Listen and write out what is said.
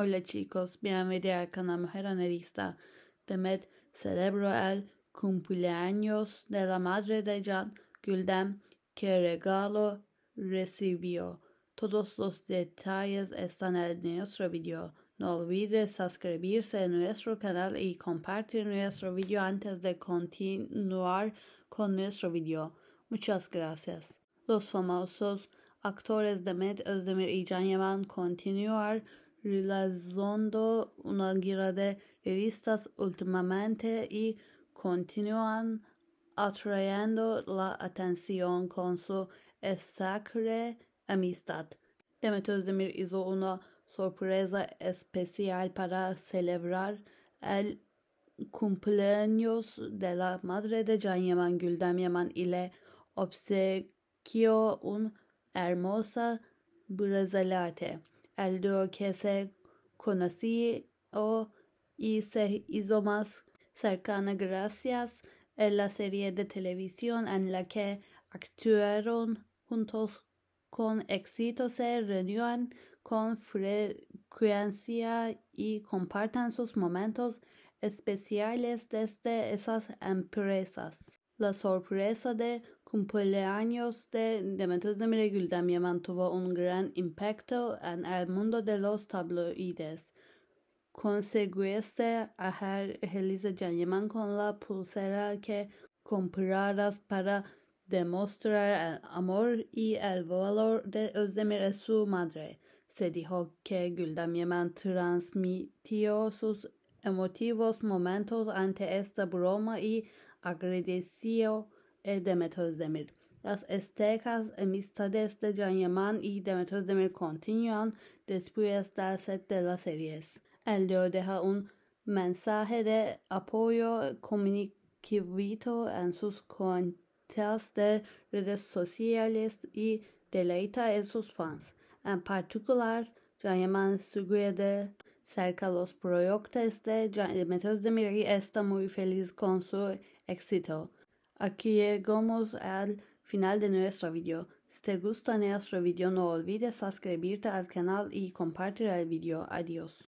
Hola chicos, bienvenidos al canal Mujer Anerista. Med celebro el cumpleaños de la madre de Jan Gulden que regalo recibió. Todos los detalles están en nuestro video. No olvides suscribirse a nuestro canal y compartir nuestro video antes de continuar con nuestro video. Muchas gracias. Los famosos actores Demet Özdemir y Can Yaman continuar Realizando una gira de revistas últimamente y continúan atrayendo la atención con su exacre amistad. Demet Özdemir hizo una sorpresa especial para celebrar el cumpleaños de la madre de Can Yaman Güldem Yaman ile obsequió un hermosa brazalete. Aldo que se conoció y se hizo más cercana gracias a la serie de televisión en la que actuaron juntos con éxito se reúnen con frecuencia y comparten sus momentos especiales desde esas empresas la sorpresa de cumpleaños de Özdemir de Mire también tuvo un gran impacto en el mundo de los tabloides. Conseguiste a Elisa Yaman con la pulsera que compraras para demostrar el amor y el valor de Özdemir a su madre. Se dijo que Güldam transmitió sus emotivos momentos ante esta broma y agradeció el eh, Özdemir. Las estrechas amistades de Yaman y Özdemir continúan después del set de las series. El le deja un mensaje de apoyo comunicativo en sus cuentas de redes sociales y deleita a sus fans. En particular, Yaman sugiere cerca los proyectos este, de Metros de está muy feliz con su éxito. Aquí llegamos al final de nuestro video. Si te gusta nuestro video no olvides suscribirte al canal y compartir el video. Adiós.